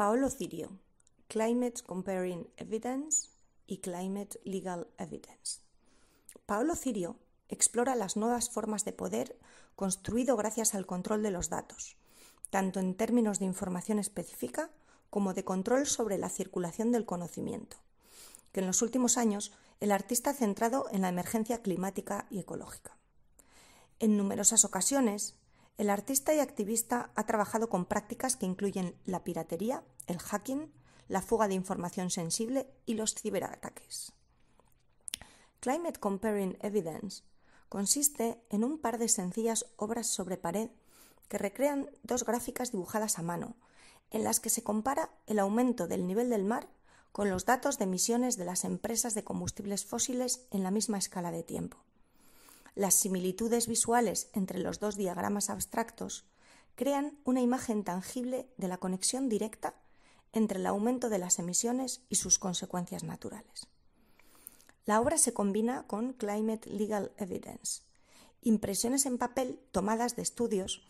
Paolo Cirio, Climate Comparing Evidence y Climate Legal Evidence. Paolo Cirio explora las nuevas formas de poder construido gracias al control de los datos, tanto en términos de información específica como de control sobre la circulación del conocimiento, que en los últimos años el artista ha centrado en la emergencia climática y ecológica. En numerosas ocasiones, el artista y activista ha trabajado con prácticas que incluyen la piratería, el hacking, la fuga de información sensible y los ciberataques. Climate Comparing Evidence consiste en un par de sencillas obras sobre pared que recrean dos gráficas dibujadas a mano, en las que se compara el aumento del nivel del mar con los datos de emisiones de las empresas de combustibles fósiles en la misma escala de tiempo las similitudes visuales entre los dos diagramas abstractos crean una imagen tangible de la conexión directa entre el aumento de las emisiones y sus consecuencias naturales. La obra se combina con Climate Legal Evidence, impresiones en papel tomadas de estudios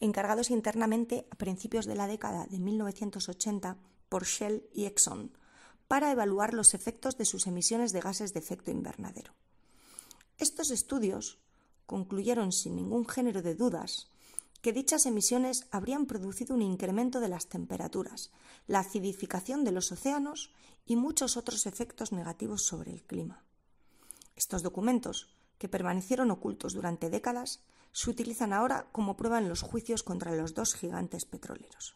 encargados internamente a principios de la década de 1980 por Shell y Exxon para evaluar los efectos de sus emisiones de gases de efecto invernadero. Estos estudios concluyeron sin ningún género de dudas que dichas emisiones habrían producido un incremento de las temperaturas, la acidificación de los océanos y muchos otros efectos negativos sobre el clima. Estos documentos, que permanecieron ocultos durante décadas, se utilizan ahora como prueba en los juicios contra los dos gigantes petroleros.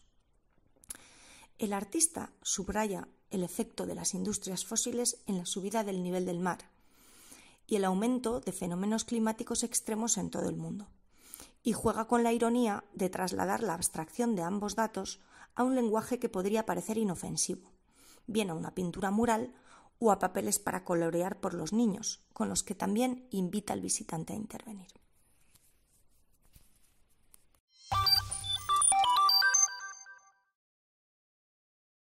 El artista subraya el efecto de las industrias fósiles en la subida del nivel del mar, y el aumento de fenómenos climáticos extremos en todo el mundo. Y juega con la ironía de trasladar la abstracción de ambos datos a un lenguaje que podría parecer inofensivo, bien a una pintura mural o a papeles para colorear por los niños, con los que también invita al visitante a intervenir.